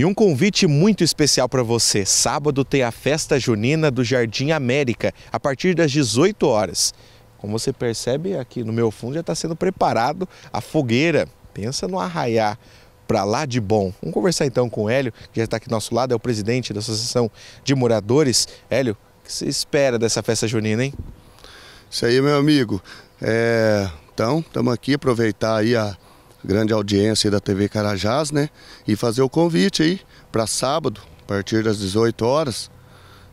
E um convite muito especial para você. Sábado tem a festa junina do Jardim América, a partir das 18 horas. Como você percebe, aqui no meu fundo já está sendo preparado a fogueira. Pensa no arraiar para lá de bom. Vamos conversar então com o Hélio, que já está aqui do nosso lado, é o presidente da Associação de Moradores. Hélio, o que você espera dessa festa junina, hein? Isso aí, meu amigo. É... Então, estamos aqui aproveitar aí a, grande audiência da TV Carajás, né? E fazer o convite aí para sábado, a partir das 18 horas,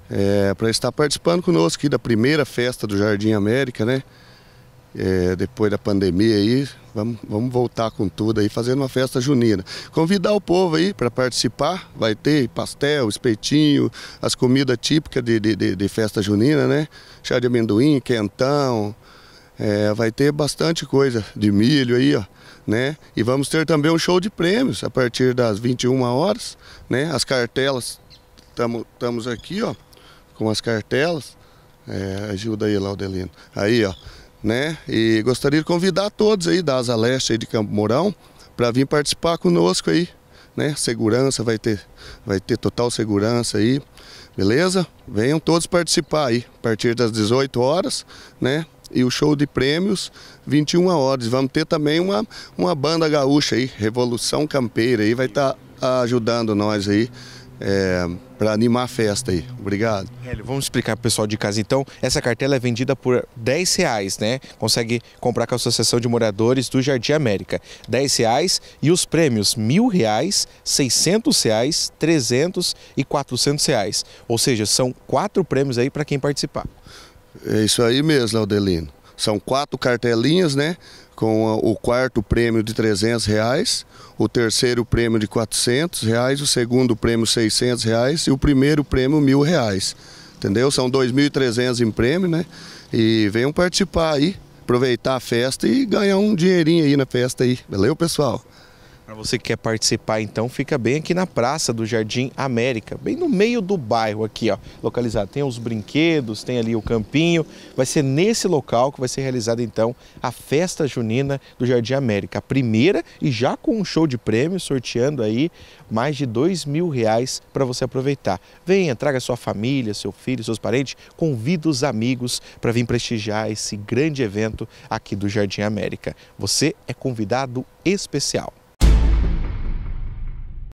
é, para estar participando conosco aqui da primeira festa do Jardim América, né? É, depois da pandemia aí, vamos, vamos voltar com tudo aí, fazendo uma festa junina. Convidar o povo aí para participar, vai ter pastel, espetinho, as comidas típicas de, de, de, de festa junina, né? Chá de amendoim, quentão, é, vai ter bastante coisa de milho aí, ó, né? E vamos ter também um show de prêmios a partir das 21 horas, né? As cartelas, estamos aqui, ó, com as cartelas. É, ajuda aí, Laudelino. Aí, ó, né? E gostaria de convidar todos aí da Asa Leste aí de Campo Mourão para vir participar conosco aí, né? Segurança, vai ter, vai ter total segurança aí, beleza? Venham todos participar aí, a partir das 18 horas, né? e o show de prêmios, 21 horas. Vamos ter também uma, uma banda gaúcha aí, Revolução Campeira, aí vai estar tá ajudando nós aí. É, para animar a festa aí. Obrigado. Hélio, vamos explicar para o pessoal de casa então. Essa cartela é vendida por 10 reais, né? Consegue comprar com a Associação de Moradores do Jardim América. 10 reais e os prêmios mil reais, 600 reais, 300 e 400 reais. Ou seja, são quatro prêmios aí para quem participar. É isso aí mesmo, Aldelino. São quatro cartelinhas, né? Com o quarto prêmio de 300 reais, o terceiro prêmio de 400 reais, o segundo prêmio 600 reais e o primeiro prêmio mil reais. Entendeu? São 2.300 em prêmio, né? E venham participar aí, aproveitar a festa e ganhar um dinheirinho aí na festa aí. Valeu, pessoal? Para você que quer participar, então, fica bem aqui na Praça do Jardim América, bem no meio do bairro aqui, ó, localizado. Tem os brinquedos, tem ali o campinho. Vai ser nesse local que vai ser realizada, então, a Festa Junina do Jardim América. A primeira e já com um show de prêmio, sorteando aí mais de dois mil reais para você aproveitar. Venha, traga sua família, seu filho, seus parentes, convida os amigos para vir prestigiar esse grande evento aqui do Jardim América. Você é convidado especial.